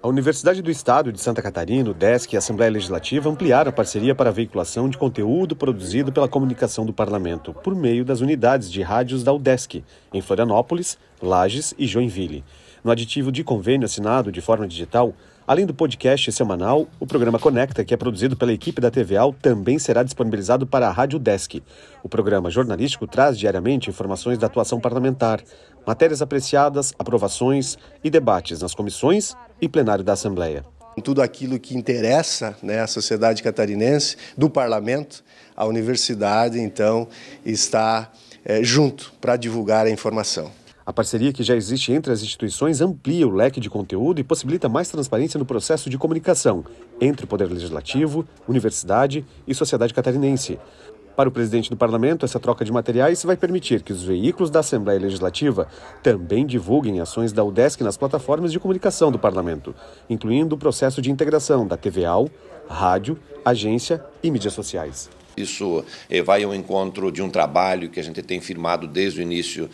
A Universidade do Estado de Santa Catarina, o DESC e a Assembleia Legislativa ampliaram a parceria para a veiculação de conteúdo produzido pela comunicação do Parlamento, por meio das unidades de rádios da UDESC, em Florianópolis, Lages e Joinville. No aditivo de convênio assinado de forma digital, além do podcast semanal, o programa Conecta, que é produzido pela equipe da TVAL, também será disponibilizado para a Rádio Desk. O programa jornalístico traz diariamente informações da atuação parlamentar, matérias apreciadas, aprovações e debates nas comissões e plenário da Assembleia tudo aquilo que interessa né, à sociedade catarinense, do parlamento, a universidade, então, está é, junto para divulgar a informação. A parceria que já existe entre as instituições amplia o leque de conteúdo e possibilita mais transparência no processo de comunicação entre o Poder Legislativo, Universidade e sociedade catarinense. Para o presidente do parlamento, essa troca de materiais vai permitir que os veículos da Assembleia Legislativa também divulguem ações da UDESC nas plataformas de comunicação do parlamento, incluindo o processo de integração da TVAL, rádio, agência e mídias sociais. Isso eh, vai ao encontro de um trabalho que a gente tem firmado desde o início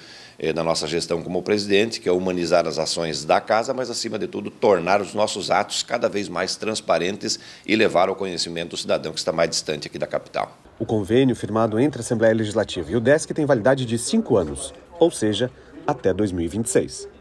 da eh, nossa gestão como presidente, que é humanizar as ações da casa, mas, acima de tudo, tornar os nossos atos cada vez mais transparentes e levar ao conhecimento do cidadão que está mais distante aqui da capital. O convênio firmado entre a Assembleia Legislativa e o DESC tem validade de cinco anos, ou seja, até 2026.